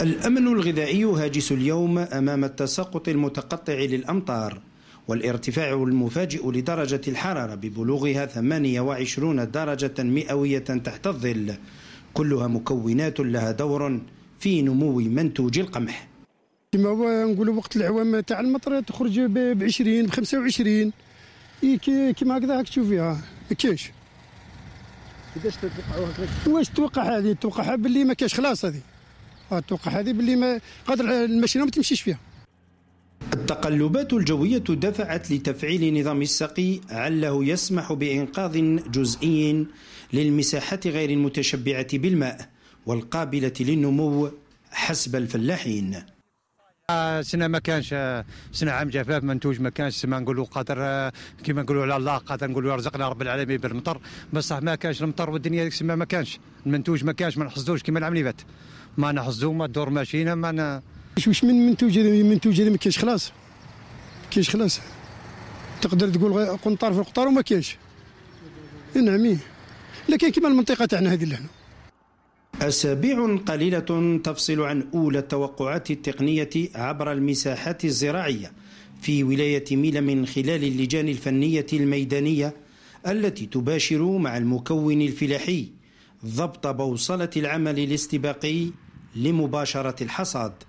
الأمن الغذائي هاجس اليوم أمام التساقط المتقطع للأمطار والارتفاع المفاجئ لدرجة الحرارة ببلوغها 28 درجة مئوية تحت الظل كلها مكونات لها دور في نمو منتوج القمح كما هو نقولوا وقت العوام تاع المطر تخرج ب 20 ب 25 كيما كما هكذا هاك تشوفيها ما كاينش كيفاش تتوقعوا هكذا واش تتوقع هذه توقعها باللي ما كاش خلاص هذه اتوقع هذه باللي ما قادر الماشينه ما تمشيش فيها التقلبات الجوية دفعت لتفعيل نظام السقي عله يسمح بإنقاذ جزئي للمساحات غير المتشبعة بالماء والقابلة للنمو حسب الفلاحين سنه ما كانش سنه عام جفاف منتوج ما كانش ما نقولوا قادر كما نقولوا على الله قادر نقولوا رزقنا رب العالمين بالمطر بصح ما كانش المطر والدنيا ديك ما كانش المنتوج ما كانش ما نحصدوش كما العام اللي فات ما نحزو ما دور ماشينا ما انا واش من منتوج منتوج ما كاينش خلاص كاينش خلاص تقدر تقول غير قنطار في القطار وما كاينش نعم إيه. لكن كما المنطقه تاعنا هذه اللي هنا أسابيع قليلة تفصل عن أولى التوقعات التقنية عبر المساحات الزراعية في ولاية ميلا من خلال اللجان الفنية الميدانية التي تباشر مع المكون الفلاحي ضبط بوصلة العمل الاستباقي لمباشرة الحصاد